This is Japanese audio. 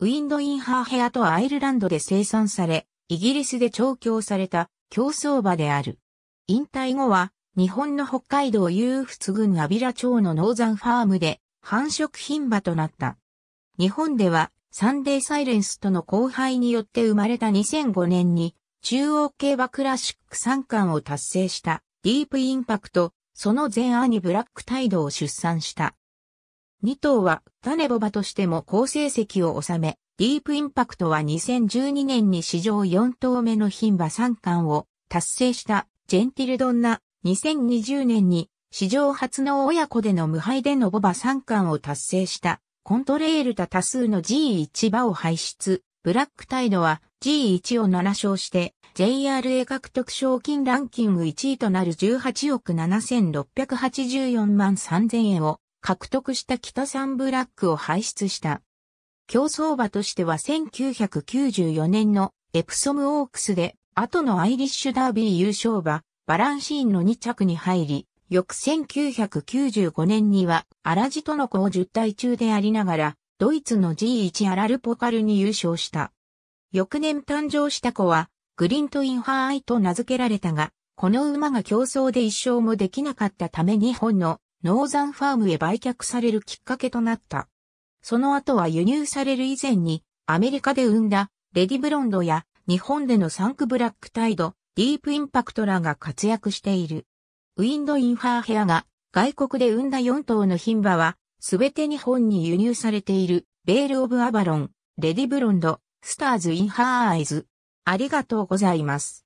ウィンド・イン・ハーヘアとアイルランドで生産され、イギリスで調教された競争馬である。引退後は、日本の北海道有仏郡阿比良町のノーザンファームで繁殖品馬となった。日本では、サンデーサイレンスとの交配によって生まれた2005年に、中央競馬クラシック三冠を達成したディープインパクト、その前アニブラックタイドを出産した。2頭は種ボバとしても好成績を収め、ディープインパクトは2012年に史上4頭目の牝馬3冠を達成したジェンティルドンナ、2020年に史上初の親子での無敗でのボバ3冠を達成したコントレールタ多数の G1 馬を輩出、ブラックタイドは G1 を7勝して JRA 獲得賞金ランキング1位となる18億7684万3000円を獲得した北サンブラックを排出した。競争馬としては1994年のエプソムオークスで、後のアイリッシュダービー優勝馬、バランシーンの2着に入り、翌1995年には、アラジトの子を10体中でありながら、ドイツの G1 アラルポカルに優勝した。翌年誕生した子は、グリントインハーアイと名付けられたが、この馬が競争で一勝もできなかったため日本のノーザンファームへ売却されるきっかけとなった。その後は輸入される以前にアメリカで生んだレディブロンドや日本でのサンクブラックタイド、ディープインパクトらが活躍している。ウィンドインファーヘアが外国で生んだ4頭の牝馬はすべて日本に輸入されているベール・オブ・アバロン、レディブロンド、スターズ・イン・ハーアイズ。ありがとうございます。